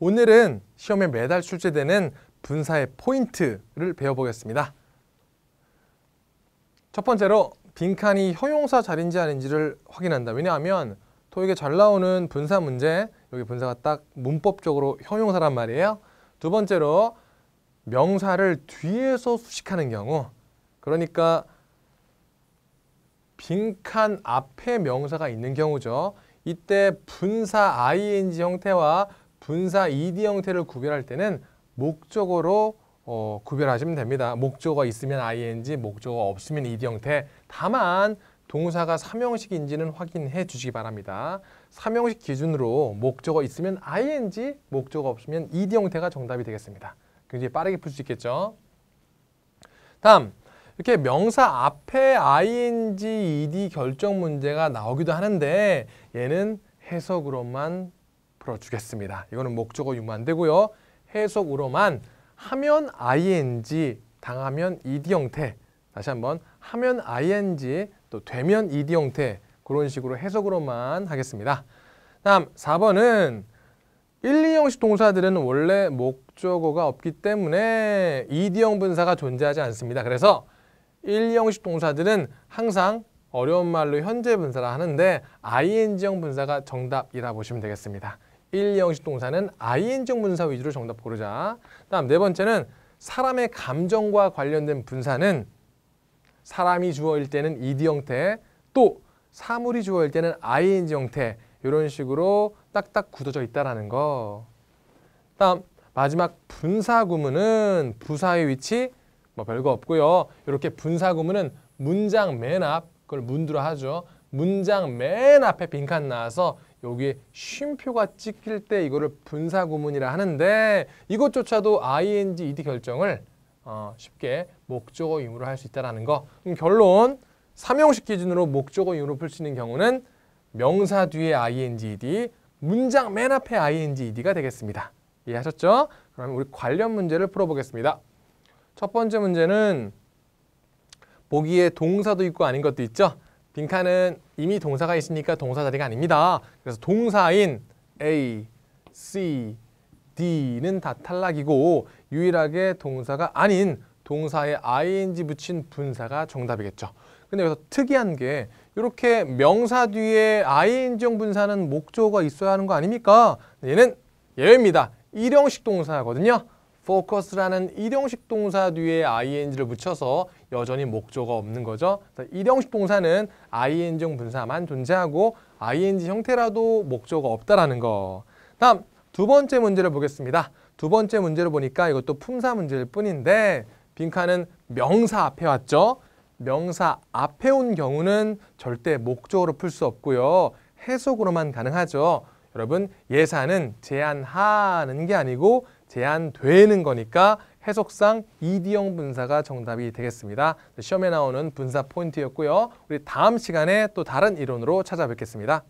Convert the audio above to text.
오늘은 시험에 매달 출제되는 분사의 포인트를 배워보겠습니다. 첫 번째로 빈칸이 형용사 자리인지 아닌지를 확인한다. 면 토익에 잘 나오는 분사 문제, 여기 분사가 딱 문법적으로 형용사란 말이에요. 두 번째로 명사를 뒤에서 수식하는 경우 그러니까 빈칸 앞에 명사가 있는 경우죠. 이때 분사 ing 형태와 분사 ED 형태를 구별할 때는 목적어로 어, 구별하시면 됩니다. 목적어 있으면 ing, 목적어 없으면 ed 형태. 다만 동사가 삼형식인지는 확인해 주시기 바랍니다. 삼형식 기준으로 목적어 있으면 ing, 목적어 없으면 ed 형태가 정답이 되겠습니다. 굉장히 빠르게 풀 수 있겠죠. 다음, 이렇게 명사 앞에 ing, ed 결정 문제가 나오기도 하는데 얘는 해석으로만 풀어주겠습니다. 이거는 목적어 유무 안 되고요. 해석으로만 하면 ing, 당하면 ed 형태 다시 한번 하면 ing, 또 되면 ed 형태 그런 식으로 해석으로만 하겠습니다. 다음 4번은 1, 2형식 동사들은 원래 목적어가 없기 때문에 이디형 분사가 존재하지 않습니다. 그래서 1, 2형식 동사들은 항상 어려운 말로 현재 분사라 하는데 ing형 분사가 정답이라 보시면 되겠습니다. 1, 2형식 동사는 ing형 분사 위주로 정답 고르자. 다음 네 번째는 사람의 감정과 관련된 분사는 사람이 주어일 때는 ed 형태, 또 사물이 주어일 때는 ing 형태 이런 식으로 딱딱 굳어져 있다는 거. 다음 마지막 분사 구문은 부사의 위치 뭐 별거 없고요. 이렇게 분사 구문은 문장 맨 앞, 그걸 문두라 하죠. 문장 맨 앞에 빈칸 나와서 여기에 쉼표가 찍힐 때 이거를 분사구문이라 하는데 이것조차도 ing, ed 결정을 어, 쉽게 목적어 임으로 할 수 있다는 거. 그럼 결론, 삼형식 기준으로 목적어 임으로 풀 수 있는 경우는 명사 뒤에 ing, ed, 문장 맨 앞에 ing, ed가 되겠습니다. 이해하셨죠? 그럼 우리 관련 문제를 풀어보겠습니다. 첫 번째 문제는 보기에 동사도 있고 아닌 것도 있죠? 빈칸은 이미 동사가 있으니까 동사 자리가 아닙니다. 그래서 동사인 A, C, D는 다 탈락이고 유일하게 동사가 아닌 동사에 ing 붙인 분사가 정답이겠죠. 근데 여기서 특이한 게 이렇게 명사 뒤에 ing형 분사는 목조가 있어야 하는 거 아닙니까? 얘는 예외입니다. 일형식 동사거든요. focus라는 일용식 동사 뒤에 ing를 붙여서 여전히 목조가 없는 거죠. 일용식 동사는 ing형 분사만 존재하고 ing 형태라도 목조가 없다라는 거. 다음 두 번째 문제를 보겠습니다. 두 번째 문제를 보니까 이것도 품사 문제일 뿐인데 빈칸은 명사 앞에 왔죠. 명사 앞에 온 경우는 절대 목적으로 풀 수 없고요. 해석으로만 가능하죠. 여러분 예사는 제한하는 게 아니고 제한되는 거니까 해석상 이디형 분사가 정답이 되겠습니다. 네, 시험에 나오는 분사 포인트였고요. 우리 다음 시간에 또 다른 이론으로 찾아뵙겠습니다.